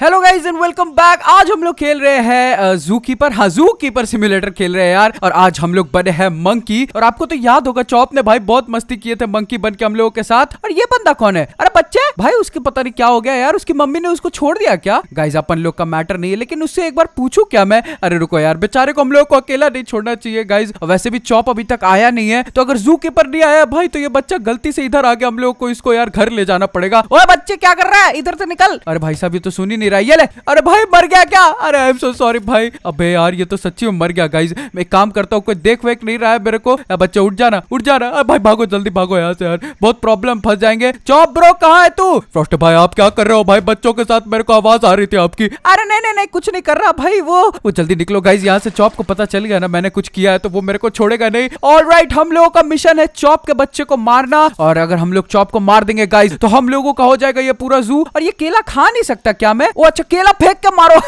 hello guys and welcome back आज हम लोग खेल रहे हैं जू कीपर हाँ जू कीपर सिमुलेटर खेल रहे हैं यार और आज हम लोग बने हैं मंकी और आपको तो याद होगा चौप ने भाई बहुत मस्ती किए थे मंकी बन के हम लोगों के साथ और ये बंदा कौन है अरे बच्चे भाई उसके पता नहीं क्या हो गया यार उसकी मम्मी ने उसको छोड़ दिया क्या गाइज अपन लोग का मैटर नहीं है लेकिन उससे एक बार पूछू क्या मैं अरे रुको यार बेचारे को हम लोग को अकेला नहीं छोड़ना चाहिए गाइज वैसे भी चौप अभी तक आया नहीं है तो अगर जू कीपर नहीं आया भाई तो ये बच्चा गलती से इधर आ गया हम लोग को इसको यार घर ले जाना पड़ेगा वो बच्चे क्या कर रहा है इधर से निकल अरे भाई साहब ये तो सुनी नहीं जी रहा है ये ले अरे भाई मर गया क्या अरे आई एम सो सॉरी भाई अबे यार ये तो सच्ची में मर गया गाइज मैं काम करता हूँ कोई देख वेख नहीं रहा है मेरे को बच्चा उठ जाना उठ जाना अरे भाई भागो जल्दी भागो यहाँ से यार बहुत प्रॉब्लम फंस जाएंगे चौप ब्रो कहाँ है तू फ्रॉस्ट भाई आप क्या कर रहे हो भाई बच्चों के साथ मेरे को आवाज आ रही थी आपकी अरे नहीं नहीं नहीं कुछ नहीं कर रहा भाई वो वो जल्दी निकलो गाइज यहाँ से चौप को पता चल गया ना मैंने कुछ किया है तो वो मेरे को छोड़ेगा नहीं ऑल राइट हम लोगों का मिशन है चौप के बच्चे को मारना और अगर हम लोग चौप को मार देंगे गाइज तो हम लोगों का हो जाएगा ये पूरा जू और ये केला खा नहीं सकता क्या मैं वो अच्छा केला फेंक के मारो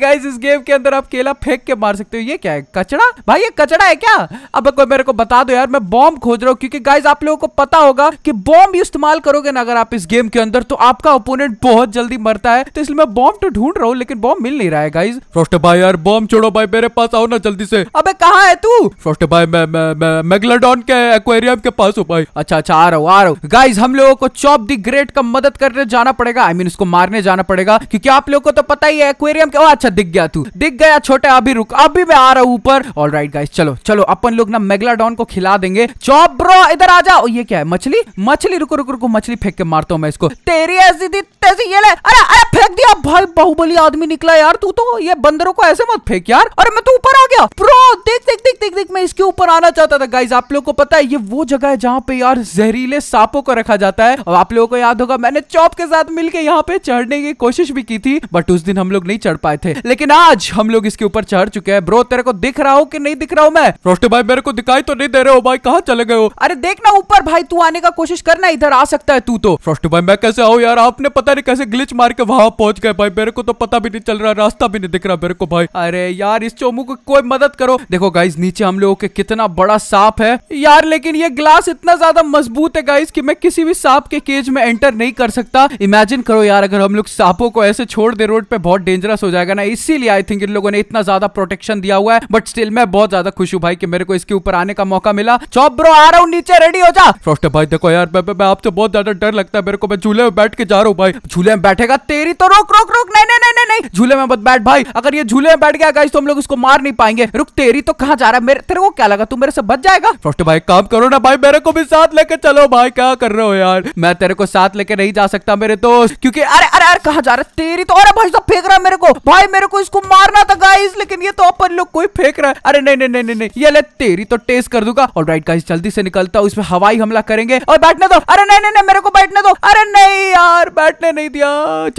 गाइस इस गेम के अंदर आप केला फेंक के मार सकते हो ये क्या है कचड़ा भाई ये कचड़ा है क्या अब कोई मेरे को बता दो यार मैं बॉम्ब खोज रहा हूँ क्योंकि गाइज आप लोगों को पता होगा कि बॉम्ब इस्तेमाल करोगे ना अगर आप इस गेम के अंदर तो आपका ओपोनेंट बहुत जल्दी मरता है तो इसलिए मैं बॉम्ब तो ढूंढ रहा हूँ लेकिन बॉम्ब मिल नहीं रहा है गाइज फ्रोस्ट भाई यार बॉम्ब छोड़ो भाई मेरे पास आओ ना जल्दी से अब कहा है तू फ्रोस्ट भाई मैं मेगलाडॉन के एक्वेरियम के पास हूँ भाई अच्छा अच्छा आ रहा हूँ आ रहा हूँ गाइज हम लोगों को चौप दी ग्रेट का मदद करने जाना पड़ेगा आई मीन इसको मारने जाना पड़ेगा क्योंकि आप लोग को तो पता ही है एक्वेरियम के ओ अच्छा दिख गया तू दिख गया छोटे अभी रुक अभी मैं आ रहा हूँ ऊपर ऑल राइट गाइस चलो चलो अपन लोग ना मेगलाडॉन को खिला देंगे चौप ब्रो इधर आ जाओ ये क्या है मछली मछली रुको रुको रुको मछली फेंक के मारता हूँ मैं इसको तेरी ऐसी तेजी ये ले अरे अरे फेंक दिया भाई बाहुबली आदमी निकला यार तू तो ये बंदरों को ऐसे मत फेंक यार अरे मैं तो ऊपर आ गया ब्रो देख देख देख देख देख मैं इसके ऊपर आना चाहता था गाइज आप लोगों को पता है ये वो जगह है जहाँ पे यार जहरीले सांपों को रखा जाता है और आप लोगों को याद होगा मैंने चौप के साथ मिलकर यहाँ पे चढ़ने चढ़ने की कोशिश भी की थी बट उस दिन हम लोग नहीं चढ़ पाए थे लेकिन आज हम लोग इसके ऊपर चढ़ चुके हैं ब्रो तेरे को दिख रहा हूँ कि नहीं दिख रहा हूँ मैं रोस्टे भाई मेरे को दिखाई तो नहीं दे रहे हो भाई कहाँ चले गए हो अरे देखना ऊपर भाई तू आने का कोशिश करना इधर आ सकता है तू तो फ्रोस्ट भाई मैं कैसे आऊ यार आपने पता नहीं कैसे ग्लिच मार के वहां पहुंच गए भाई मेरे को तो पता भी नहीं चल रहा रास्ता भी नहीं दिख रहा मेरे को भाई अरे यार इस चोमू को कोई मदद करो देखो गाइज नीचे हम लोगों के कितना बड़ा सांप है यार लेकिन ये ग्लास इतना ज्यादा मजबूत है गाइज कि मैं किसी भी सांप के केज में एंटर नहीं कर सकता इमेजिन करो यार अगर हम लोग लोग सांपों को ऐसे छोड़ दे रोड पे बहुत डेंजरस हो जाएगा ना इसीलिए आई थिंक इन लोगों ने इतना ज्यादा प्रोटेक्शन दिया हुआ है बट स्टिल मैं बहुत ज्यादा खुश हूँ भाई कि मेरे को इसके ऊपर आने का मौका मिला चौप ब्रो आ रहा हूँ नीचे रेडी हो जा फ्रोस्टर भाई देखो यार मैं, आपसे बहुत ज्यादा डर लगता है मेरे को मैं झूले में बैठ के जा रहा हूँ भाई झूले में बैठेगा तेरी तो रोक रोक रोक नहीं नहीं नहीं नहीं झूले में मत बैठ भाई अगर ये झूले में बैठ गया तो हम लोग इसको मार नहीं पाएंगे रुक तेरी तो कहाँ जा रहा है मेरे तेरे को क्या लगा तू मेरे से बच जाएगा फ्रोस्टर भाई काम करो ना भाई मेरे को भी साथ लेके चलो भाई क्या कर रहे हो यार मैं तेरे को साथ लेके नहीं जा सकता मेरे दोस्त क्योंकि अरे अरे यार कहा जा रहा है तेरी तो अरे भाई साहब फेंक रहा है मेरे को भाई मेरे को इसको मारना था गाइस लेकिन ये तो अपन लोग कोई फेंक रहा है अरे नहीं नहीं नहीं नहीं ये ले तेरी तो टेस्ट कर दूंगा और राइट गाइस जल्दी से निकलता हूँ इसमें हवाई हमला करेंगे और बैठने दो अरे नहीं नहीं मेरे को बैठने दो अरे नहीं यार बैठने नहीं दिया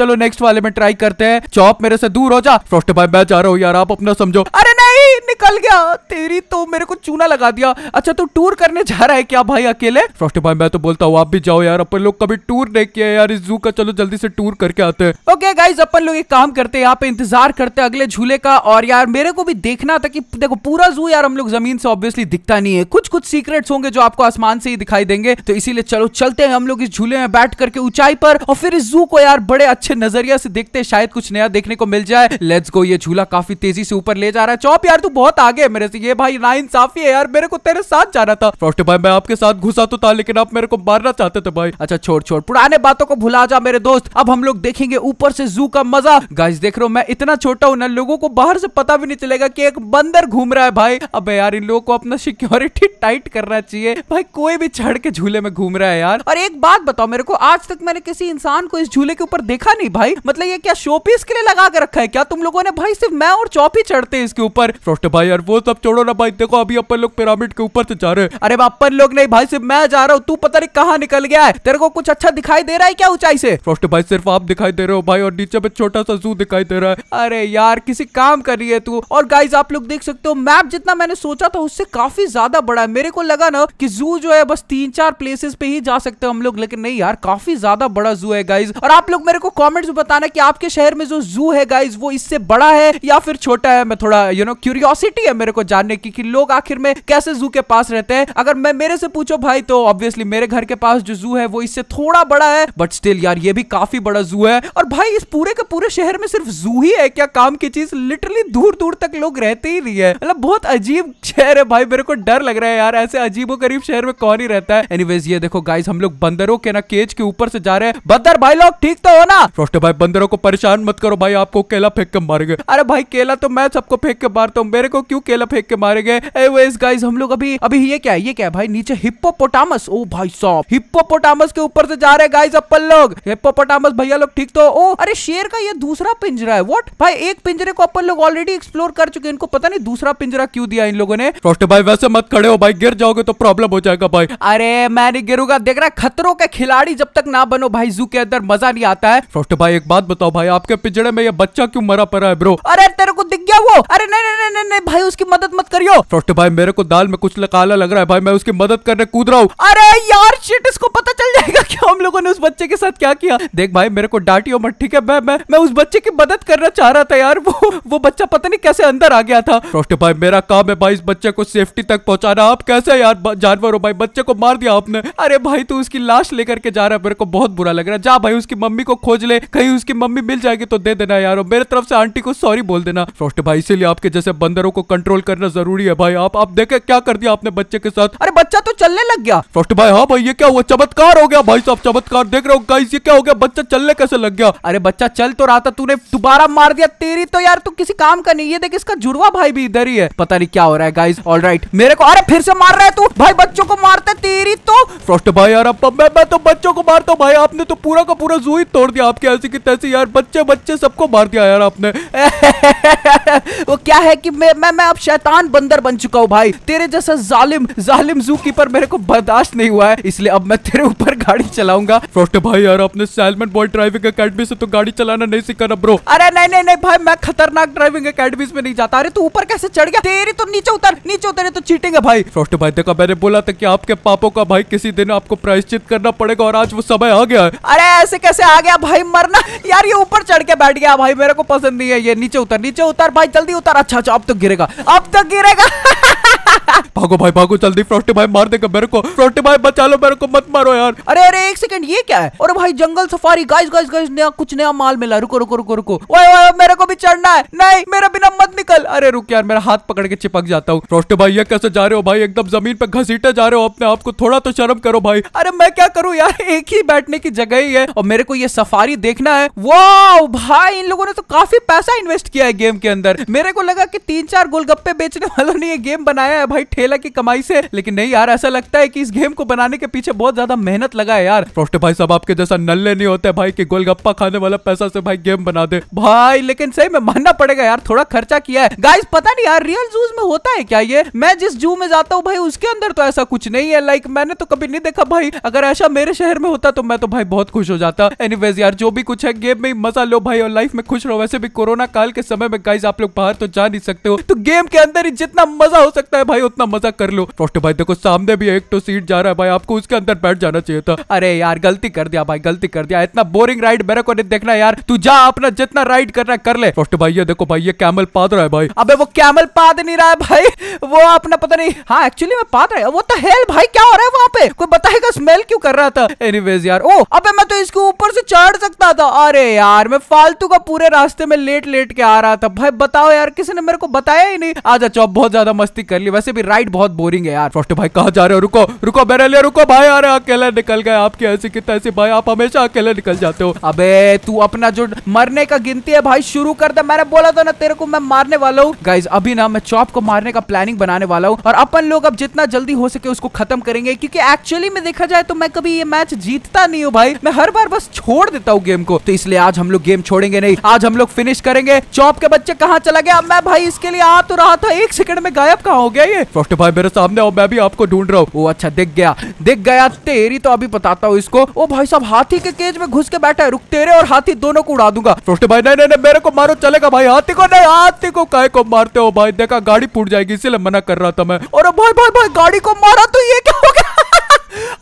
चलो नेक्स्ट वाले में ट्राई करते हैं चौप मेरे से दूर हो जा फ्रॉस्ट भाई मैं जा रहा हूँ यार आप अपना समझो अरे नहीं निकल गया तेरी तो मेरे को चूना लगा दिया अच्छा तू टूर करने जा रहा है क्या भाई अकेले फ्रॉस्ट भाई मैं तो बोलता हूँ आप भी जाओ यार अपन लोग कभी टूर नहीं किया यार इस जू का चलो जल्दी से टूर कर करके आते हैं ओके गाइज अपन लोग एक काम करते हैं यहाँ पे इंतजार करते हैं अगले झूले का और यार मेरे को भी देखना था कि देखो पूरा जू यार हम लोग जमीन से ऑब्वियसली दिखता नहीं है कुछ कुछ सीक्रेट्स होंगे जो आपको आसमान से ही दिखाई देंगे तो इसीलिए चलो चलते हैं हम लोग इस झूले में बैठ करके ऊंचाई पर और फिर इस जू को यार बड़े अच्छे नजरिया से देखते हैं शायद कुछ नया देखने को मिल जाए लेट्स गो ये झूला काफी तेजी से ऊपर ले जा रहा है चौप यार तू बहुत आगे है मेरे से ये भाई ना इंसाफी है यार मेरे को तेरे साथ जाना था भाई मैं आपके साथ घुसा तो था लेकिन आप मेरे को मारना चाहते थे भाई अच्छा छोड़ छोड़ पुराने बातों को भुला जा मेरे दोस्त अब हम लोग देखेंगे ऊपर से जू का मजा गाइस देख रहा हूँ मैं इतना छोटा हूँ ना लोगों को बाहर से पता भी नहीं चलेगा कि एक बंदर घूम रहा है भाई अब यार इन लोगों को अपना सिक्योरिटी टाइट करना चाहिए भाई कोई भी चढ़ के झूले में घूम रहा है यार और एक बात बताओ मेरे को आज तक मैंने किसी इंसान को इस झूले के ऊपर देखा नहीं भाई मतलब ये क्या शोपीस के लिए लगा के रखा है क्या तुम लोगों ने भाई सिर्फ मैं और चौपी चढ़ते इसके ऊपर भाई यार वो सब छोड़ो ना भाई देखो अभी अपन लोग पिरामिड के ऊपर से जा रहे हैं अरे अपन लोग नहीं भाई सिर्फ मैं जा रहा हूँ तू पता नहीं कहाँ निकल गया है तेरे को कुछ अच्छा दिखाई दे रहा है क्या ऊंचाई से भाई सिर्फ आप दिखाई दे रहे हो भाई और नीचे में छोटा सा जू दिखाई दे रहा है अरे यार किसी काम कर रही है तू और गाइज आप लोग देख सकते हो मैप जितना मैंने सोचा था उससे काफी ज्यादा बड़ा है मेरे को लगा ना कि जू जो है बस तीन चार प्लेसेस पे ही जा सकते हो हम लोग लेकिन नहीं यार काफी ज्यादा बड़ा जू है गाइज और आप लोग मेरे को कॉमेंट्स बताना की आपके शहर में जो जू है गाइज वो इससे बड़ा है या फिर छोटा है मैं थोड़ा यू नो क्यूरियोसिटी है मेरे को जानने की कि लोग आखिर में कैसे जू के पास रहते हैं अगर मैं मेरे से पूछो भाई तो ऑब्वियसली मेरे घर के पास जो जू है वो इससे थोड़ा बड़ा है बट स्टिल यार ये भी काफी बड़ा जू हुआ है और भाई इस पूरे के पूरे शहर में सिर्फ जू ही है क्या काम की चीज लिटरली दूर दूर तक लोग रहते ही नहीं है मतलब बहुत अजीब शहर है भाई मेरे को डर लग रहा है यार ऐसे अजीबो गरीब शहर में कौन ही रहता है एनीवेज ये देखो गाइस हम लोग बंदरों के ना केज के ऊपर से जा रहे हैं बंदर भाई लोग ठीक तो हो ना फ्रोस्टे भाई बंदरों को परेशान मत करो भाई आपको केला फेंक के मारे गए अरे भाई केला तो मैं सबको फेंक के मारता हूँ मेरे को क्यों केला फेंक के मारे गए गाइस हम लोग अभी अभी ये क्या है ये क्या है भाई नीचे हिप्पोपोटामस ओ भाई सॉफ हिप्पोपोटामस के ऊपर से जा रहे हैं गाइस अपन लोग हिप्पोपोटामस भैया लोग ठीक तो ओ अरे शेर का ये दूसरा पिंजरा है व्हाट भाई एक पिंजरे को अपन लोग ऑलरेडी एक्सप्लोर कर चुके हैं इनको पता नहीं दूसरा पिंजरा क्यों दिया इन लोगों ने फ्रॉस्ट भाई वैसे मत खड़े हो भाई गिर जाओगे तो प्रॉब्लम हो जाएगा भाई अरे मैं नहीं गिरूंगा देख रहा खतरों के खिलाड़ी जब तक ना बनो भाई जू के अंदर मजा नहीं आता है फ्रॉस्ट भाई एक बात बताओ भाई आपके पिंजरे में ये बच्चा क्यों मरा पड़ा है ब्रो अरे तेरे को दिख गया वो अरे नहीं नहीं नहीं नहीं भाई उसकी मदद मत करियो फ्रॉस्ट भाई मेरे को दाल में कुछ लकाला लग रहा है भाई मैं उसकी मदद करने कूद रहा हूँ अरे यार शिट इसको पता चल जाएगा क्या हम लोगों ने उस बच्चे के साथ क्या किया देख भाई मेरे को डांटियो मत ठीक है मैं मैं मैं उस बच्चे की मदद करना चाह रहा था यार वो वो बच्चा पता नहीं कैसे अंदर आ गया था रोस्टे भाई मेरा काम है भाई इस बच्चे को सेफ्टी तक पहुंचाना आप कैसे यार जानवर हो भाई बच्चे को मार दिया आपने अरे भाई तू उसकी लाश लेकर के जा रहा है मेरे को बहुत बुरा लग रहा है जा भाई उसकी मम्मी को खोज ले कहीं उसकी मम्मी मिल जाएगी तो दे देना यार मेरे तरफ से आंटी को सॉरी बोल देना रोस्टे भाई इसीलिए आपके जैसे बंदरों को कंट्रोल करना जरूरी है भाई आप आप देखे क्या कर दिया आपने बच्चे के साथ अरे बच्चा तो चलने लग गया रोस्टे भाई हाँ भाई ये क्या हुआ चमत्कार हो गया भाई साहब चमत्कार देख रहे हो गाइस ये क्या हो गया बच्चा चलने कैसे से लग गया अरे बच्चा चल तो रहा था तूने दोबारा मार दिया तेरी तो यार तू किसी काम का नहीं है देख इसका जुड़वा भाई भी इधर ही है पता नहीं क्या हो रहा है गाइस ऑल राइट मेरे को अरे फिर से मार रहा है तू भाई बच्चों को मारता तेरी तो फ्रॉस्ट भाई यार अब मैं, मैं तो बच्चों को मारता हूँ भाई आपने तो पूरा का पूरा जू ही तोड़ दिया आपके ऐसे की तैसे यार बच्चे बच्चे सबको मार दिया यार आपने वो क्या है कि मैं मैं मैं अब शैतान बंदर बन चुका हूँ भाई तेरे जैसा जालिम जालिम जू कीपर मेरे को बर्दाश्त नहीं हुआ है इसलिए अब मैं तेरे ऊपर गाड़ी चलाऊंगा फ्रॉस्ट भाई यार आपने सैलमन बॉय ड्राइव ड्राइविंग अकेडमी से तो गाड़ी चलाना नहीं सीखा ना ब्रो अरे नहीं नहीं नहीं भाई मैं खतरनाक ड्राइविंग अकेडमी में नहीं जाता अरे तू ऊपर कैसे चढ़ गया तेरी तो नीचे उतर नीचे उतरे तो चीटिंग है भाई फ्रोस्ट भाई देखा मैंने बोला था की आपके पापों का भाई किसी दिन आपको प्रायश्चित करना पड़ेगा और आज वो समय आ गया अरे ऐसे कैसे आ गया भाई मरना यार ये ऊपर चढ़ के बैठ गया भाई मेरे को पसंद नहीं है ये नीचे उतर नीचे उतर भाई जल्दी उतर अच्छा अच्छा अब तो गिरेगा अब तो गिरेगा भागो भाई भागो जल्दी फ्रोस्टी भाई मार देगा मेरे को फ्रोस्टी भाई बचा लो मेरे को मत मारो यार अरे अरे एक सेकंड ये क्या है और भाई जंगल सफारी गाइस गाइस गाइस नया कुछ नया माल मिला रुको रुको रुको रुको वाई वाई मेरे को भी चढ़ना है नहीं मेरा बिना मत निकल अरे रुक यार मेरा हाथ पकड़ के चिपक जाता हूँ फ्रोस्टी भाई ये कैसे जा रहे हो भाई एकदम जमीन पे घसीटे जा रहे हो अपने आप को थोड़ा तो शर्म करो भाई अरे मैं क्या करूँ यार एक ही बैठने की जगह ही है और मेरे को ये सफारी देखना है वो भाई इन लोगों ने तो काफी पैसा इन्वेस्ट किया है गेम के अंदर मेरे को लगा की तीन चार गोलगप्पे बेचने वालों ने ये गेम बनाया है भाई खेला की कमाई से लेकिन नहीं यार ऐसा लगता है कि इस गेम को बनाने के पीछे बहुत ज्यादा मेहनत लगा है यार फ्रोस्टे भाई साहब आपके जैसा नल्ले नहीं होते भाई की गोलगप्पा खाने वाला पैसा से भाई गेम बना दे भाई लेकिन सही में मानना पड़ेगा यार थोड़ा खर्चा किया है गाइस पता नहीं यार रियल जूज में होता है क्या ये मैं जिस जू में जाता हूँ भाई उसके अंदर तो ऐसा कुछ नहीं है लाइक मैंने तो कभी नहीं देखा भाई अगर ऐसा मेरे शहर में होता तो मैं तो भाई बहुत खुश हो जाता एनीवेज यार जो भी कुछ है गेम में मजा लो भाई और लाइफ में खुश रहो वैसे भी कोरोना काल के समय में गाइज आप लोग बाहर तो जा नहीं सकते हो तो गेम के अंदर ही जितना मजा हो सकता है भाई उतना मजा कर लो फ्रॉस्ट भाई देखो सामने भी एक तो सीट जा रहा है भाई आपको उसके अंदर बैठ जाना चाहिए था अरे यार गलती कर दिया भाई गलती कर दिया इतना बोरिंग राइड मेरे को नहीं देखना यार तू जा अपना जितना राइड करना कर ले फ्रॉस्ट भाई ये देखो भाई ये कैमल पाद रहा है भाई अब वो कैमल पाद नहीं रहा है भाई वो अपना पता नहीं हाँ एक्चुअली मैं पाद रहा है वो तो हेल भाई क्या हो रहा है वहाँ पे कोई बताएगा स्मेल क्यों कर रहा था एनीवेज यार ओ अबे मैं तो इसके ऊपर से चढ़ सकता था अरे यार मैं फालतू का पूरे रास्ते में लेट लेट के आ रहा था भाई बताओ यार किसी ने मेरे को बताया ही नहीं आजा चौब बहुत ज्यादा मस्ती कर ली वैसे भी राइड फाइट बहुत बोरिंग है यार फ्रॉस्ट भाई कहा जा रहे हो रुको रुको मेरे लिए रुको भाई अरे अकेले निकल गए आपके ऐसे कितना ऐसे भाई आप हमेशा अकेले निकल जाते हो अबे तू अपना जो मरने का गिनती है भाई शुरू कर दे मैंने बोला था ना तेरे को मैं मारने वाला हूँ गाइज अभी ना मैं चॉप को मारने का प्लानिंग बनाने वाला हूँ और अपन लोग अब जितना जल्दी हो सके उसको खत्म करेंगे क्योंकि एक्चुअली में देखा जाए तो मैं कभी ये मैच जीतता नहीं हूँ भाई मैं हर बार बस छोड़ देता हूँ गेम को तो इसलिए आज हम लोग गेम छोड़ेंगे नहीं आज हम लोग फिनिश करेंगे चौप के बच्चे कहाँ चला गया मैं भाई इसके लिए आ तो रहा था एक सेकंड में गायब कहा हो गया ये फ्रॉस्ट तो भाई मेरे सामने आओ मैं भी आपको ढूंढ रहा हूँ वो अच्छा दिख गया दिख गया तेरी तो अभी बताता हूँ इसको ओ भाई साहब हाथी के केज में घुस के बैठा है रुक तेरे और हाथी दोनों को उड़ा दूंगा छोटे भाई नहीं नहीं मेरे को मारो चलेगा भाई हाथी को नहीं हाथी को काय को मारते हो भाई देखा गाड़ी फूट जाएगी इसीलिए मना कर रहा था मैं और भाई भाई भाई गाड़ी को मारा तो ये क्या हो गया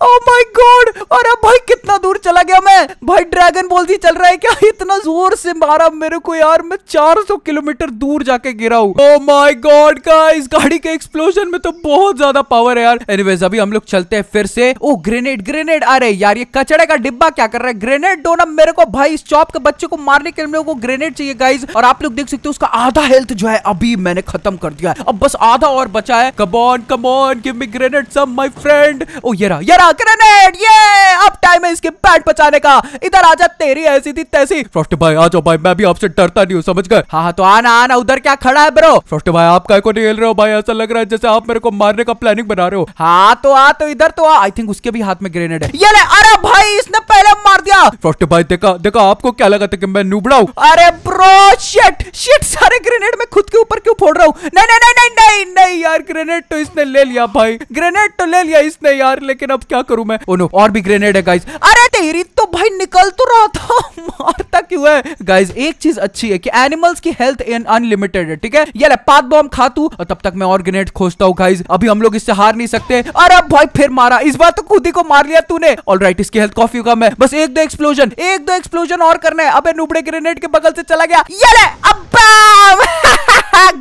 ओह माय गॉड अरे भाई कितना दूर चला गया मैं भाई ड्रैगन बॉल जी चल रहा है क्या इतना जोर से मारा मेरे को यार मैं 400 किलोमीटर दूर जाके गिरा हूँ ओह माय गॉड का इस गाड़ी के एक्सप्लोजन में तो बहुत ज्यादा पावर है यार एनीवेज अभी हम लोग चलते हैं फिर से ओ ग्रेनेड ग्रेनेड अरे यार ये कचड़े का डिब्बा क्या कर रहा है ग्रेनेड दो ना मेरे को भाई इस चौप के बच्चे को मारने के लिए को ग्रेनेड चाहिए गाइज और आप लोग देख सकते हो उसका आधा हेल्थ जो है अभी मैंने खत्म कर दिया अब बस आधा और बचा है come on come on give me grenade some my friend ओ ये रहा यारा ग्रेनेड ये अब टाइम है इसके बैट बचाने का इधर आजा तेरी ऐसी थी तैसी फ्रॉस्ट भाई आ जाओ भाई मैं भी आपसे डरता नहीं हूँ समझ गए हाँ, हाँ तो आना आना उधर क्या खड़ा है ब्रो फ्रॉस्ट भाई आप काय को नहीं रहे हो भाई ऐसा लग रहा है जैसे आप मेरे को मारने का प्लानिंग बना रहे हो हाँ तो आ तो इधर तो आई थिंक उसके भी हाथ में ग्रेनेड है ये ले अरे भाई इसने पहले मार दिया फ्रॉस्ट भाई देखा देखा आपको क्या लगा था कि मैं नुबड़ा हूँ अरे ब्रो शिट शिट सारे ग्रेनेड में खुद के ऊपर क्यों फोड़ रहा हूँ नहीं नहीं नहीं भाई नहीं यार ग्रेनेड तो इसने ले लिया भाई ग्रेनेड तो ले लिया इसने यार लेकिन अब क्या करूं मैं ओ नो और भी ग्रेनेड है गाइस अरे तेरी तो भाई निकल तो रहा था मारता क्यों है गाइस एक चीज अच्छी है कि एनिमल्स की हेल्थ इन अनलिमिटेड है ठीक है ये ले पात बॉम्ब खा तू और तब तक मैं और ग्रेनेड खोजता हूं गाइस अभी हम लोग इससे हार नहीं सकते अरे भाई फिर मारा इस बार तो खुद ही को मार लिया तूने ऑलराइट इसकी हेल्थ काफी कम है बस एक दो एक्सप्लोजन एक दो एक्सप्लोजन और करना है अबे नुबड़े ग्रेनेड के बगल से चला गया ये ले अब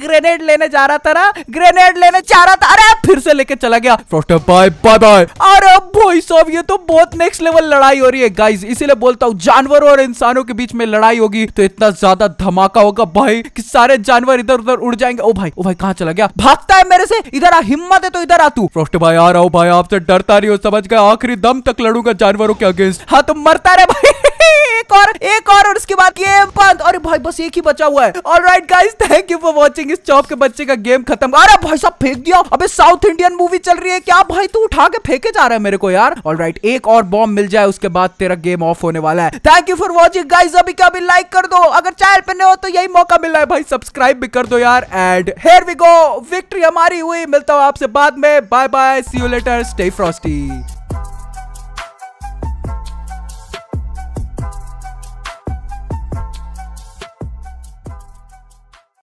ग्रेनेड हाँ, लेने जा रहा था ना ग्रेनेड लेने जा रहा था अरे फिर से लेके चला गया बाय बाय बाय अरे भाई साहब ये तो बहुत नेक्स्ट लेवल लड़ाई हो रही है गाइस इसीलिए बोलता हूँ जानवरों और इंसानों के बीच में लड़ाई होगी तो इतना ज्यादा धमाका होगा भाई कि सारे जानवर इधर उधर उड़ जाएंगे ओ भाई ओ भाई कहाँ चला गया भागता है मेरे से इधर आ हिम्मत है तो इधर आ तू फ्रॉस्ट भाई आ रहा हूँ भाई आपसे डरता नहीं हो समझ गया आखिरी दम तक लड़ूंगा जानवरों के अगेंस्ट हाँ तुम तो मरता रहे भाई एक और एक और और उसके बाद गेम बंद अरे भाई बस एक ही बचा हुआ है all right guys thank you for watching इस चौप के बच्चे का गेम खत्म अरे भाई साहब फेंक दिया अबे साउथ इंडियन मूवी चल रही है क्या भाई तू उठा के फेंके जा रहा है मेरे को यार ऑल राइट एक और बॉम्ब मिल जाए उसके बाद तेरा गेम ऑफ होने वाला है thank you for watching guys अभी क्या अभी लाइक कर दो अगर चैनल पे नहीं हो तो यही मौका मिल रहा है भाई सब्सक्राइब भी कर दो यार and here we go victory हमारी हुई मिलता हूँ आपसे बाद में bye bye see you later stay Frosty